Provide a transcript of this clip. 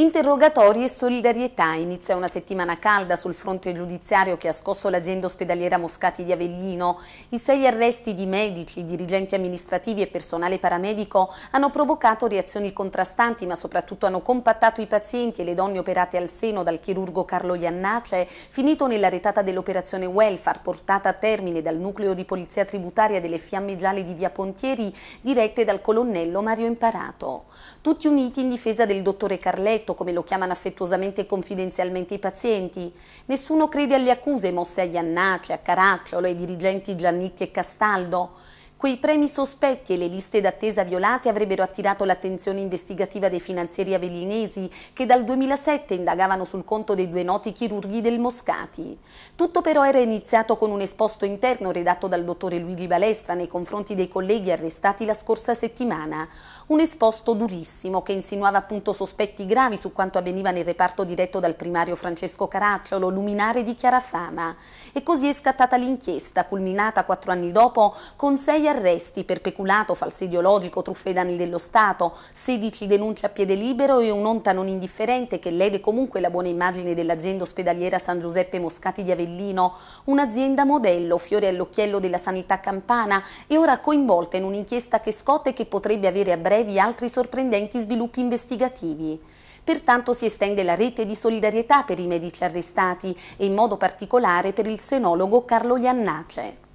Interrogatori e solidarietà. Inizia una settimana calda sul fronte giudiziario che ha scosso l'azienda ospedaliera Moscati di Avellino. I sei arresti di medici, dirigenti amministrativi e personale paramedico hanno provocato reazioni contrastanti, ma soprattutto hanno compattato i pazienti e le donne operate al seno dal chirurgo Carlo Iannace, finito nella retata dell'operazione welfare portata a termine dal nucleo di polizia tributaria delle Fiamme Gialle di Via Pontieri, dirette dal colonnello Mario Imparato. Tutti uniti in difesa del dottore Carletto Roberto, come lo chiamano affettuosamente e confidenzialmente i pazienti. Nessuno crede alle accuse mosse a Iannacci, a Caracciolo, ai dirigenti Giannitti e Castaldo. Quei premi sospetti e le liste d'attesa violate avrebbero attirato l'attenzione investigativa dei finanzieri avellinesi che dal 2007 indagavano sul conto dei due noti chirurghi del Moscati. Tutto però era iniziato con un esposto interno redatto dal dottore Luigi Balestra nei confronti dei colleghi arrestati la scorsa settimana. Un esposto durissimo che insinuava appunto sospetti gravi su quanto avveniva nel reparto diretto dal primario Francesco Caracciolo, luminare di chiarafama. E così è scattata l'inchiesta, culminata quattro anni dopo con sei arresti per peculato, falso ideologico, truffe ai danni dello Stato, 16 denunce a piede libero e un'onta non indifferente che lede comunque la buona immagine dell'azienda ospedaliera San Giuseppe Moscati di Avellino, un'azienda modello, fiore all'occhiello della sanità campana e ora coinvolta in un'inchiesta che scotte e che potrebbe avere a brevi altri sorprendenti sviluppi investigativi. Pertanto si estende la rete di solidarietà per i medici arrestati e in modo particolare per il senologo Carlo Iannace.